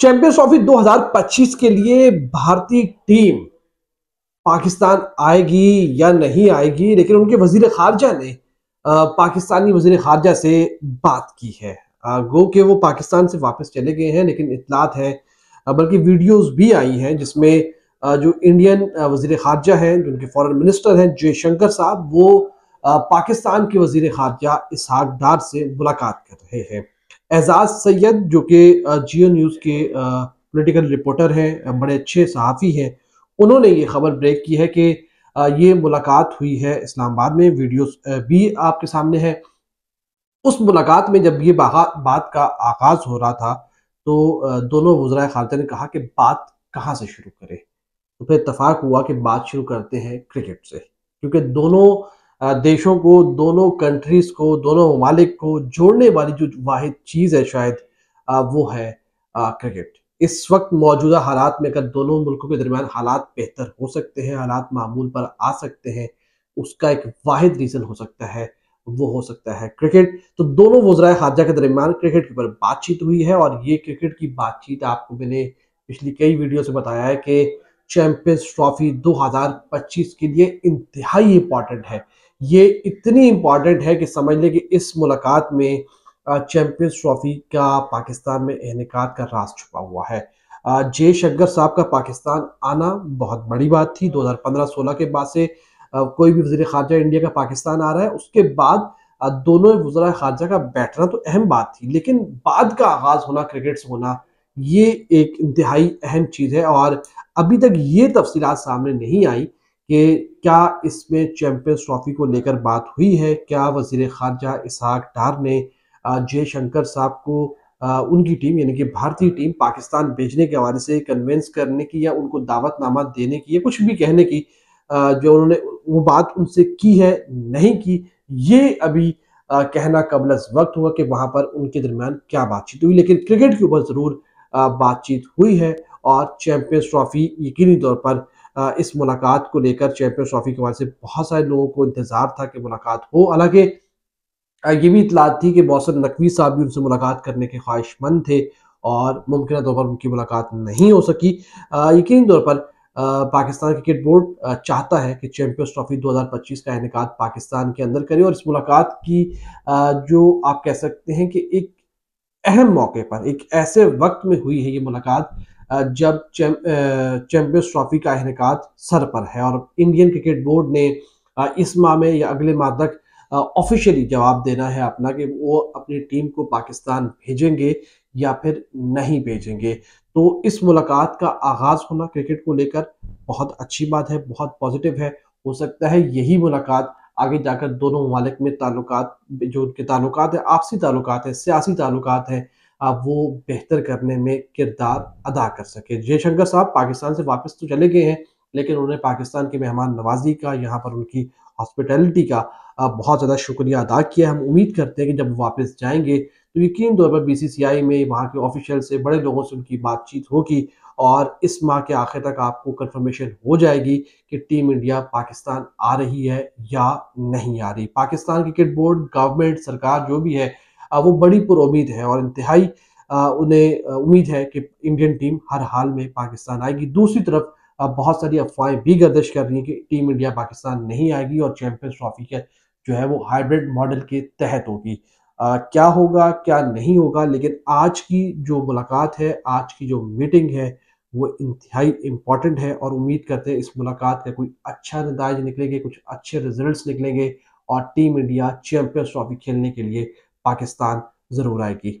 champions trophy 2025 के लिए भारतीय टीम पाकिस्तान आएगी या नहीं आएगी लेकिन उनके वजीर खारजा ने पाकिस्तानी वजीर खारजा से बात की है गो के वो पाकिस्तान से वापस चले गए हैं लेकिन इतलात है बल्कि वीडियोस भी आई हैं जिसमें जो इंडियन वजीर खारजा हैं जो उनके फॉरेन मिनिस्टर हैं जयशंकर साहब वो पाकिस्तान के वजीर खारजा इसहाक डार से मुलाकात कर रहे हैं एजाज सैयद जो कि जियो न्यूज़ के पॉलिटिकल रिपोर्टर हैं बड़े अच्छे सहाफ़ी हैं उन्होंने ये खबर ब्रेक की है कि ये मुलाकात हुई है इस्लामाबाद में वीडियोस भी आपके सामने है उस मुलाकात में जब ये बात का आगाज़ हो रहा था तो दोनों वज्रा खारजा ने कहा कि बात कहाँ से शुरू करें तो फिर इतफाक हुआ कि बात शुरू करते हैं क्रिकेट से क्योंकि दोनों देशों को दोनों कंट्रीज को दोनों ममालिक को जोड़ने वाली जो वाहिद चीज़ है शायद वो है क्रिकेट इस वक्त मौजूदा हालात में अगर दोनों मुल्कों के दरमियान हालात बेहतर हो सकते हैं हालात मामूल पर आ सकते हैं उसका एक वाहिद रीज़न हो सकता है वो हो सकता है क्रिकेट तो दोनों वज्रा खारजा के दरमियान क्रिकेट के ऊपर बातचीत हुई है और ये क्रिकेट की बातचीत आपको मैंने पिछली कई वीडियो से बताया है कि चैंपियंस ट्रॉफी 2025 के लिए इंतहाई इंपॉर्टेंट है ये इतनी इम्पॉर्टेंट है कि समझ लें कि इस मुलाकात में चैम्पियंस ट्रॉफी का पाकिस्तान में इनका का राज छुपा हुआ है जय शक्कर साहब का पाकिस्तान आना बहुत बड़ी बात थी 2015-16 के बाद से कोई भी वजी खारजा इंडिया का पाकिस्तान आ रहा है उसके बाद दोनों वजरा खारजा का बैठना तो अहम बात थी लेकिन बाद का आगाज होना क्रिकेट से होना ये एक इंतहाई अहम चीज़ है और अभी तक ये तफसीत सामने नहीं आई कि क्या इसमें चैंपियंस ट्रॉफी को लेकर बात हुई है क्या वजीर खारजा इसहाक डार ने जय शंकर साहब को उनकी टीम यानी कि भारतीय टीम पाकिस्तान भेजने के हवाले से कन्वेंस करने की या उनको दावतनामा देने की या कुछ भी कहने की जो उन्होंने वो बात उनसे की है नहीं की ये अभी कहना कबल वक्त हुआ कि वहाँ पर उनके दरमियान क्या बातचीत हुई लेकिन क्रिकेट के ऊपर ज़रूर बातचीत हुई है और चैम्पियंस ट्रॉफी यकीनी तौर पर इस मुलाकात को लेकर चैंपियंस ट्रॉफी के हवाले से बहुत सारे लोगों को इंतजार था कि मुलाकात हो हालांकि ये भी इतलात थी कि मौसम नकवी साहब भी उनसे मुलाकात करने के ख्वाहिशमंद थे और मुमकिन तौर पर उनकी मुलाकात नहीं हो सकी यकीन तौर पर पाकिस्तान क्रिकेट बोर्ड चाहता है कि चैंपियंस ट्रॉफी 2025 का इनका पाकिस्तान के अंदर करे और इस मुलाकात की जो आप कह सकते हैं कि एक अहम मौके पर एक ऐसे वक्त में हुई है ये मुलाकात जब चैंपियंस ट्रॉफी का इनका सर पर है और इंडियन क्रिकेट बोर्ड ने इस माह में या अगले माह तक ऑफिशियली जवाब देना है अपना कि वो अपनी टीम को पाकिस्तान भेजेंगे या फिर नहीं भेजेंगे तो इस मुलाकात का आगाज़ होना क्रिकेट को लेकर बहुत अच्छी बात है बहुत पॉजिटिव है हो सकता है यही मुलाकात आगे जाकर दोनों ममालिक में ताल्लुक जो उनके ताल्लुक है आपसी ताल्लुक है सियासी ताल्लुक है आप वो बेहतर करने में किरदार अदा कर सके जयशंकर साहब पाकिस्तान से वापस तो चले गए हैं लेकिन उन्होंने पाकिस्तान की मेहमान नवाजी का यहाँ पर उनकी हॉस्पिटैलिटी का बहुत ज़्यादा शुक्रिया अदा किया हम उम्मीद करते हैं कि जब वापस जाएंगे तो यकीन तौर पर आई में वहाँ के ऑफिशियल से बड़े लोगों से उनकी बातचीत होगी और इस माह के आखिर तक आपको कंफर्मेशन हो जाएगी कि टीम इंडिया पाकिस्तान आ रही है या नहीं आ रही पाकिस्तान क्रिकेट बोर्ड गवर्नमेंट सरकार जो भी है वो बड़ी पुरुद है और इंतहाई उन्हें उम्मीद है कि इंडियन टीम हर हाल में पाकिस्तान आएगी दूसरी तरफ बहुत सारी अफवाहें भी गर्दिश कर रही हैं कि टीम इंडिया पाकिस्तान नहीं आएगी और चैंपियंस ट्रॉफी के जो है वो हाइब्रिड मॉडल के तहत होगी क्या होगा क्या नहीं होगा लेकिन आज की जो मुलाकात है आज की जो मीटिंग है वो इंतहाई इम्पॉर्टेंट है और उम्मीद करते हैं इस मुलाकात का कोई अच्छा नतज निकलेंगे कुछ अच्छे रिजल्ट निकलेंगे और टीम इंडिया चैंपियंस ट्रॉफी खेलने के लिए पाकिस्तान जरूर आएगी